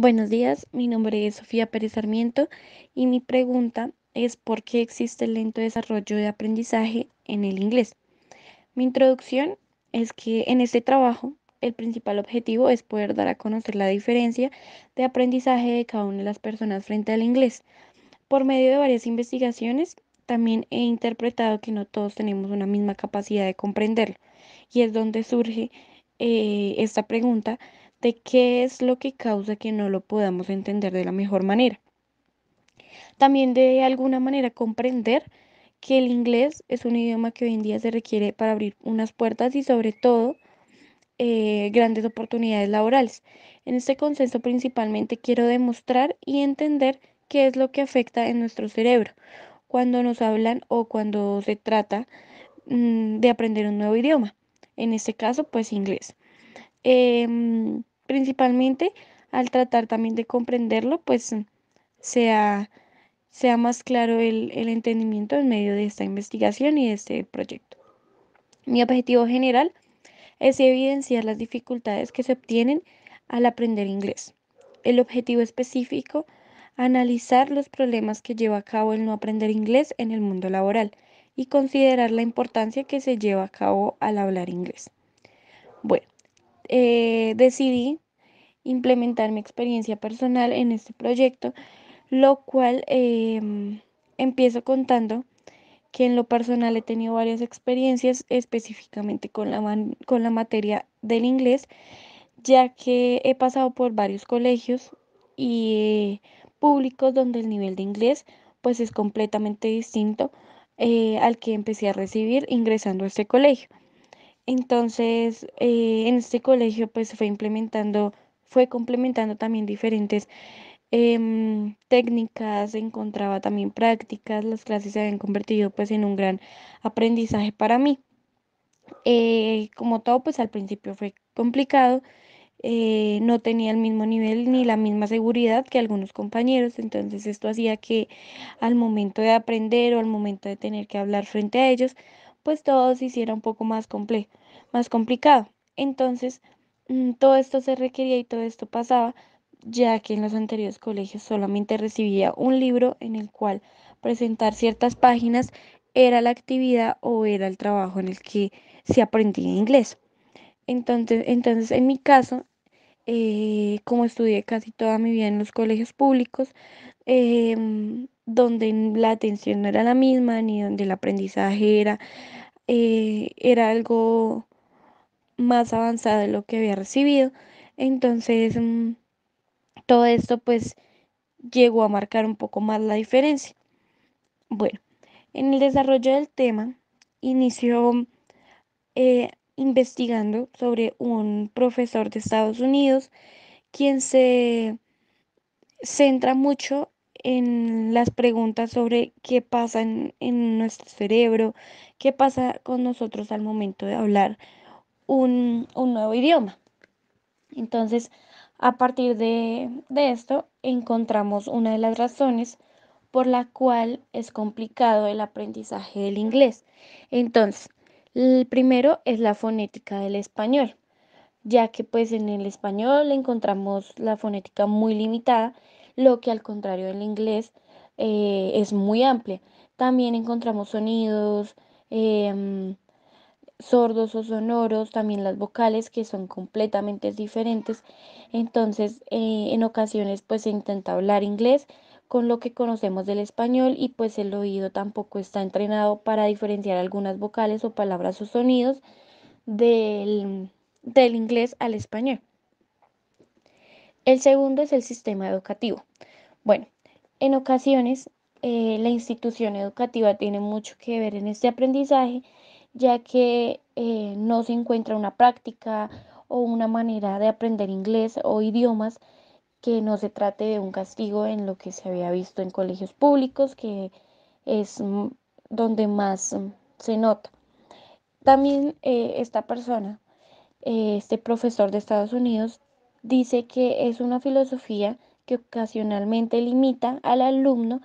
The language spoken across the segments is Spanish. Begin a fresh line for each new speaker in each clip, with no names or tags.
Buenos días, mi nombre es Sofía Pérez Sarmiento y mi pregunta es por qué existe el lento desarrollo de aprendizaje en el inglés. Mi introducción es que en este trabajo el principal objetivo es poder dar a conocer la diferencia de aprendizaje de cada una de las personas frente al inglés. Por medio de varias investigaciones, también he interpretado que no todos tenemos una misma capacidad de comprenderlo y es donde surge eh, esta pregunta de qué es lo que causa que no lo podamos entender de la mejor manera. También de alguna manera comprender que el inglés es un idioma que hoy en día se requiere para abrir unas puertas y sobre todo eh, grandes oportunidades laborales. En este consenso principalmente quiero demostrar y entender qué es lo que afecta en nuestro cerebro cuando nos hablan o cuando se trata mm, de aprender un nuevo idioma. En este caso, pues inglés. Em, principalmente al tratar también de comprenderlo, pues sea, sea más claro el, el entendimiento en medio de esta investigación y de este proyecto. Mi objetivo general es evidenciar las dificultades que se obtienen al aprender inglés. El objetivo específico, analizar los problemas que lleva a cabo el no aprender inglés en el mundo laboral y considerar la importancia que se lleva a cabo al hablar inglés. Bueno, eh, decidí implementar mi experiencia personal en este proyecto, lo cual em, empiezo contando que en lo personal he tenido varias experiencias específicamente con la, con la materia del inglés, ya que he pasado por varios colegios y públicos donde el nivel de inglés pues es completamente distinto eh, al que empecé a recibir ingresando a este colegio. Entonces, eh, en este colegio pues fue implementando, fue complementando también diferentes em, técnicas, encontraba también prácticas, las clases se habían convertido pues en un gran aprendizaje para mí. Eh, como todo, pues al principio fue complicado, eh, no tenía el mismo nivel ni la misma seguridad que algunos compañeros, entonces esto hacía que al momento de aprender o al momento de tener que hablar frente a ellos, pues todo se hiciera un poco más complejo más complicado. Entonces, mm, todo esto se requería y todo esto pasaba, ya que en los anteriores colegios solamente recibía un libro en el cual presentar ciertas páginas era la actividad o era el trabajo en el que se aprendía inglés. Entonces, entonces en mi caso, eh, como estudié casi toda mi vida en los colegios públicos, em, donde la atención no era la misma, ni donde el aprendizaje era, eh, era algo más avanzada de lo que había recibido. Entonces, mm, todo esto pues llegó a marcar un poco más la diferencia. Bueno, en el desarrollo del tema, inició mm, eh, investigando sobre un profesor de Estados Unidos, quien se centra mucho en las preguntas sobre qué pasa en, nuestro cerebro, qué pasa con nosotros al momento de hablar, un, nuevo idioma. Entonces, a partir de, esto, encontramos una de las razones por la cual es complicado el aprendizaje del inglés. Entonces, el primero es la fonética del español, ya que pues en el español encontramos la fonética muy limitada, lo que al contrario del inglés eh, es muy amplia. También encontramos sonidos, em, sordos o sonoros, también las vocales que son completamente diferentes. Entonces, eh, en ocasiones pues se intenta hablar inglés con lo que conocemos del español y pues el oído tampoco está entrenado para diferenciar algunas vocales o palabras o sonidos del, inglés al español. El segundo es el sistema educativo. Bueno, en ocasiones eh, la institución educativa tiene mucho que ver en este aprendizaje ya que eh, no se encuentra una práctica o una manera de aprender inglés o idiomas que no se trate de un castigo en lo que se había visto en colegios públicos, que es mm, donde más mm, se nota. También eh, esta persona, eh, este profesor de Estados Unidos, dice que es una filosofía que ocasionalmente limita al alumno,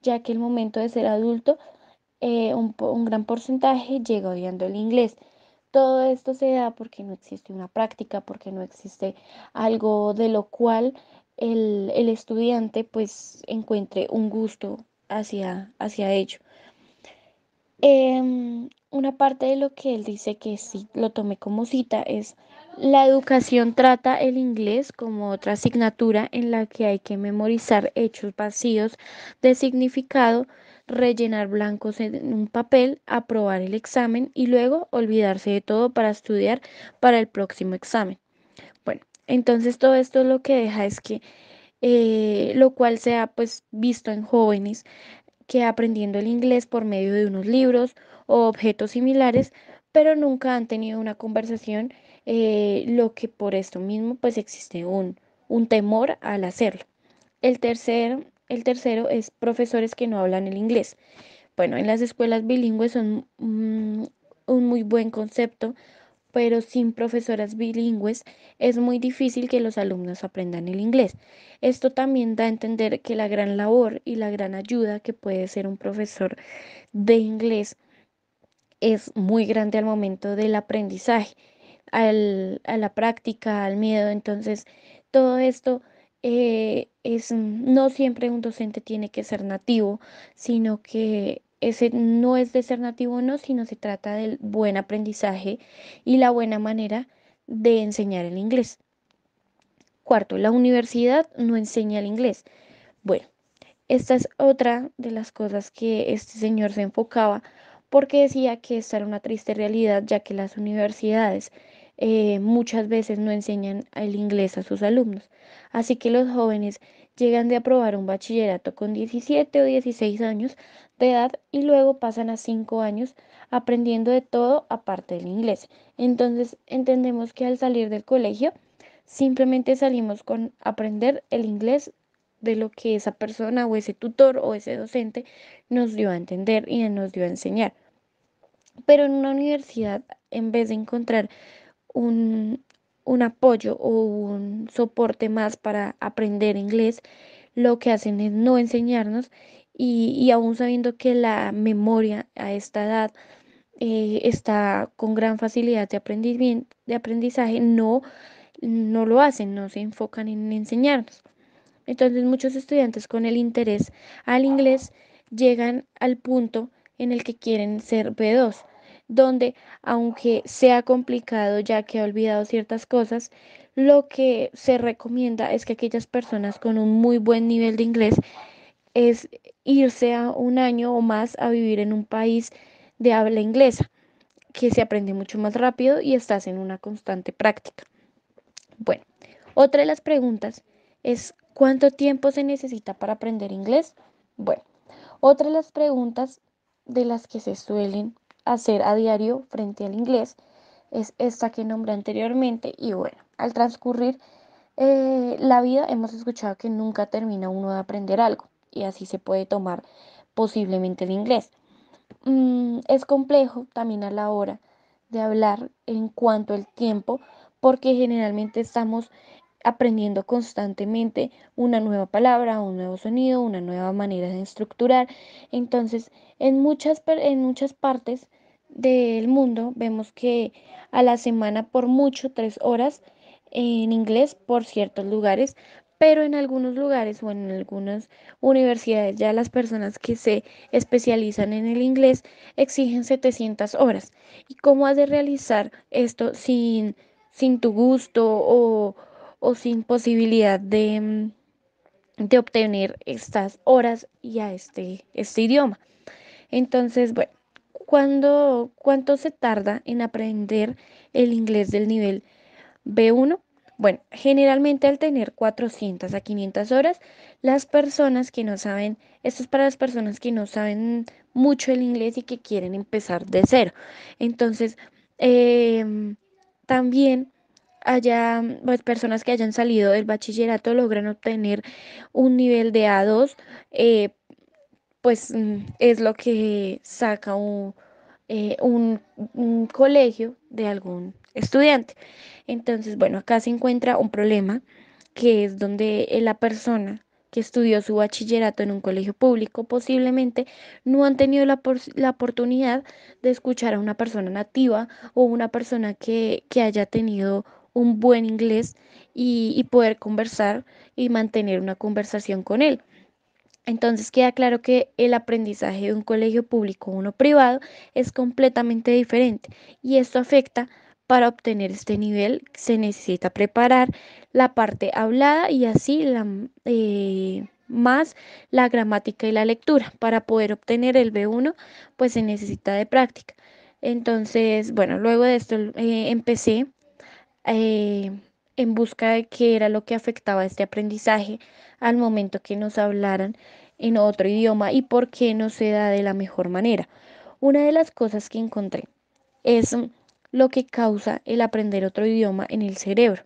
ya que el momento de ser adulto eh, un, gran porcentaje llega odiando el inglés. Todo esto se da porque no existe una práctica, porque no existe algo de lo cual el, estudiante pues encuentre un gusto hacia, hacia ello. Em, una parte de lo que él dice que sí lo tomé como cita es la educación trata el inglés como otra asignatura en la que hay que memorizar hechos vacíos de significado rellenar blancos en un papel, aprobar el examen y luego olvidarse de todo para estudiar para el próximo examen. Bueno, entonces todo esto lo que deja es que eh, lo cual se ha pues visto en jóvenes que aprendiendo el inglés por medio de unos libros o objetos similares, pero nunca han tenido una conversación, eh, lo que por esto mismo pues existe un, un temor al hacerlo. El tercer el tercero es profesores que no hablan el inglés. Bueno, en las escuelas bilingües son mm, un muy buen concepto, pero sin profesoras bilingües es muy difícil que los alumnos aprendan el inglés. Esto también da a entender que la gran labor y la gran ayuda que puede ser un profesor de inglés es muy grande al momento del aprendizaje, a la práctica, al miedo. Entonces, todo esto eh, no siempre un docente tiene que ser nativo, sino que ese no es de ser nativo o no, sino se trata del buen aprendizaje y la buena manera de enseñar el inglés. Cuarto, la universidad no enseña el inglés. Bueno, esta es otra de las cosas que este señor se enfocaba porque decía que esta era una triste realidad ya que las universidades eh, muchas veces no enseñan el inglés a sus alumnos. Así que los jóvenes llegan de aprobar un bachillerato con 17 o 16 años de edad y luego pasan a 5 años aprendiendo de todo aparte del inglés. Entonces entendemos que al salir del colegio simplemente salimos con aprender el inglés de lo que esa persona o ese tutor o ese docente nos dio a entender y nos dio a enseñar. Pero en una universidad, en vez de encontrar un, apoyo o un soporte más para aprender inglés, lo que hacen es no enseñarnos y, y aún sabiendo que la memoria a esta edad eh, está con gran facilidad de, de aprendizaje, no, no lo hacen, no se enfocan en enseñarnos. Entonces muchos estudiantes con el interés al inglés llegan al punto en el que quieren ser B2 donde, aunque sea complicado ya que ha olvidado ciertas cosas, lo que se recomienda es que aquellas personas con un muy buen nivel de inglés es irse a un año o más a vivir en un país de habla inglesa, que se aprende mucho más rápido y estás en una constante práctica. Bueno, otra de las preguntas es ¿cuánto tiempo se necesita para aprender inglés? Bueno, otra de las preguntas de las que se suelen hacer a diario frente al inglés es esta que nombré anteriormente y bueno, al transcurrir eh, la vida hemos escuchado que nunca termina uno de aprender algo y así se puede tomar posiblemente el inglés. Mm, es complejo también a la hora de hablar en cuanto al tiempo porque generalmente estamos aprendiendo constantemente una nueva palabra, un nuevo sonido, una nueva manera de estructurar. Entonces, en muchas, en muchas partes del mundo vemos que a la semana por mucho tres horas en inglés por ciertos lugares, pero en algunos lugares o en algunas universidades ya las personas que se especializan en el inglés exigen 700 horas. ¿Y cómo has de realizar esto sin, sin tu gusto o o sin posibilidad mm, de, obtener estas horas y a este, este idioma. Entonces, bueno, ¿cuánto se tarda en aprender el inglés del nivel B1? Bueno, generalmente al tener 400 a 500 horas, las personas que no saben, esto es para las personas que no saben mucho el inglés y que quieren empezar de cero. Entonces, em, también haya, pues, personas que hayan salido del bachillerato logran obtener un nivel de A2, eh, pues mm, es lo que saca eh, un, colegio de algún estudiante. Entonces, bueno, acá se encuentra un problema que es donde eh, la persona que estudió su bachillerato en un colegio público posiblemente no han tenido la, la oportunidad de escuchar a una persona nativa o una persona que, que haya tenido un buen inglés y, poder conversar y mantener una conversación con él. Entonces queda claro que el aprendizaje de un colegio público o uno privado es completamente diferente y esto afecta para obtener este nivel se necesita preparar la parte hablada y así la, eh, más la gramática y la lectura. Para poder obtener el B1 pues se necesita de práctica. Entonces, bueno, luego de esto eh, empecé eh, en busca de qué era lo que afectaba este aprendizaje al momento que nos hablaran en otro idioma y por qué no se da de la mejor manera. Una de las cosas que encontré es mm, lo que causa el aprender otro idioma en el cerebro.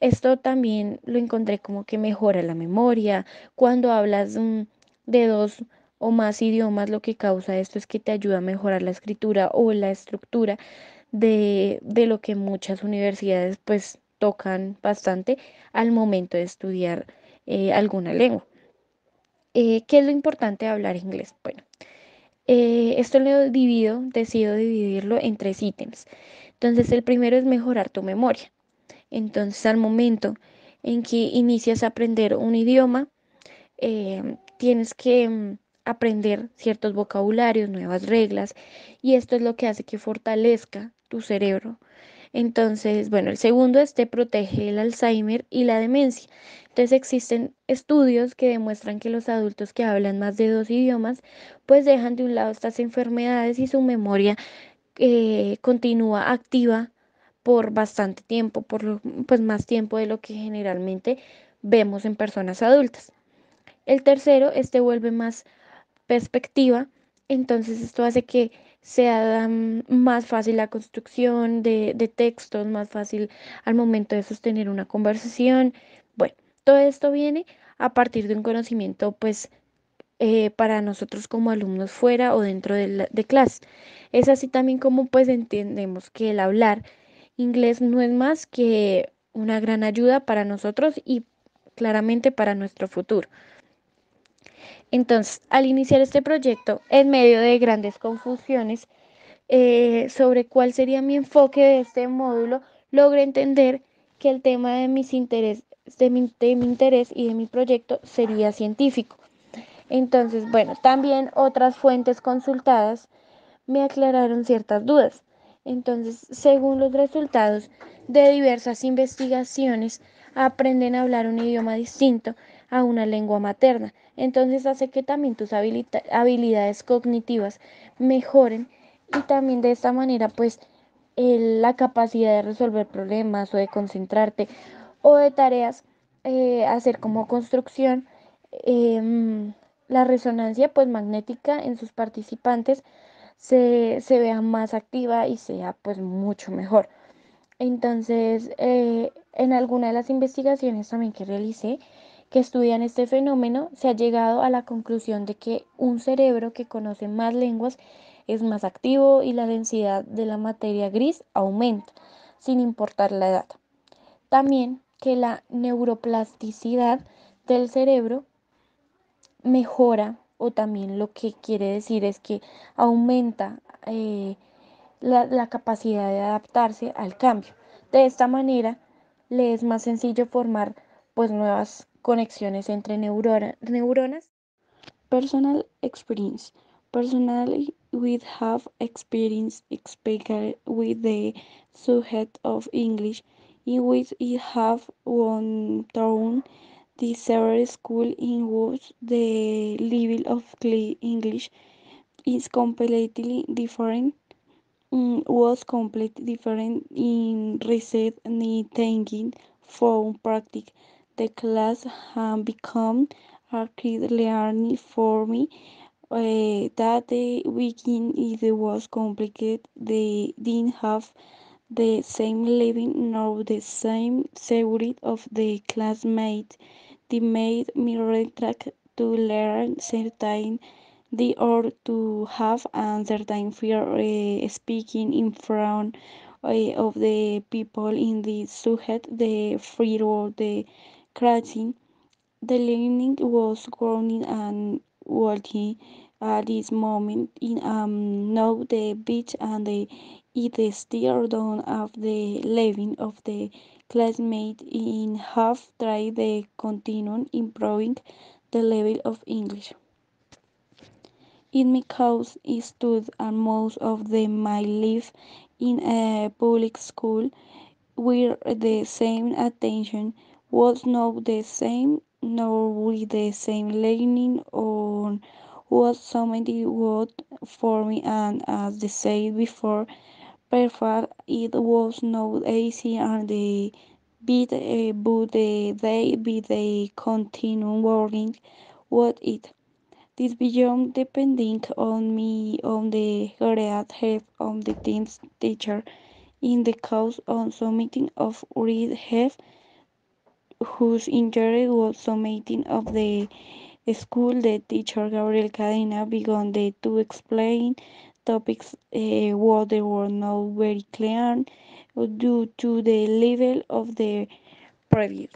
Esto también lo encontré como que mejora la memoria. Cuando hablas mm, de dos o más idiomas, lo que causa esto es que te ayuda a mejorar la escritura o la estructura de, lo que muchas universidades pues tocan bastante al momento de estudiar eh, alguna lengua. Eh, ¿Qué es lo importante de hablar inglés? Bueno, eh, esto lo divido, decido dividirlo en tres ítems. Entonces, el primero es mejorar tu memoria. Entonces, al momento en que inicias a aprender un idioma, tienes que mm, aprender ciertos vocabularios, nuevas reglas, y esto es lo que hace que fortalezca tu cerebro. Entonces, bueno, el segundo es te protege el Alzheimer y la demencia. Entonces existen estudios que demuestran que los adultos que hablan más de dos idiomas pues dejan de un lado estas enfermedades y su memoria eh, continúa activa por bastante tiempo, por pues más tiempo de lo que generalmente vemos en personas adultas. El tercero, este vuelve más perspectiva, entonces esto hace que sea mm, más fácil la construcción de, textos, más fácil al momento de sostener una conversación. Bueno, todo esto viene a partir de un conocimiento, pues, eh, para nosotros como alumnos fuera o dentro de, de, clase. Es así también como pues entendemos que el hablar inglés no es más que una gran ayuda para nosotros y claramente para nuestro futuro. Entonces, al iniciar este proyecto, en medio de grandes confusiones eh, sobre cuál sería mi enfoque de este módulo, logré entender que el tema de, de mi interés y de mi proyecto sería científico. Entonces, bueno, también otras fuentes consultadas me aclararon ciertas dudas. Entonces, según los resultados de diversas investigaciones, aprenden a hablar un idioma distinto a una lengua materna. Entonces hace que también tus habilidades cognitivas mejoren y también de esta manera pues la capacidad de resolver problemas o de concentrarte o de tareas, eh, hacer como construcción. Em, la resonancia pues magnética en sus participantes se, vea más activa y sea pues mucho mejor. Entonces, eh, en alguna de las investigaciones también que realicé, que estudian este fenómeno, se ha llegado a la conclusión de que un cerebro que conoce más lenguas es más activo y la densidad de la materia gris aumenta, sin importar la edad. También que la neuroplasticidad del cerebro mejora o también lo que quiere decir es que aumenta eh, la, la capacidad de adaptarse al cambio. De esta manera le es más sencillo formar pues nuevas conexiones entre neurona, neuronas. Personal experience. Personally, we have experience especially with the subject of English, in which we have one town the several school in which the level of English is completely different mm, was completely different in research thinking from practice The class had become a great learning for me. Uh, that the weekend it was complicated. They didn't have the same living nor the same security of the classmate. They made me retract to learn certain the or to have a certain fear uh, speaking in front uh, of the people in the subject, the free world, the crashing. The learning was growing and working at this moment in um now the beach and the still done down of the living of the classmate in half try the continue improving the level of English. In my house I stood and most of the my life in a public school where the same attention was not the same, nor with the same leaning or what somebody would for me, and as they said before, perfect it was not easy, and the bit eh, but the day by day working what it this beyond depending on me on the great help of the team's teacher in the cause on submitting of read have whose injury was the meeting of the school, the teacher Gabriel Cadena began to explain topics uh, they were not very clear due to the level of the previous.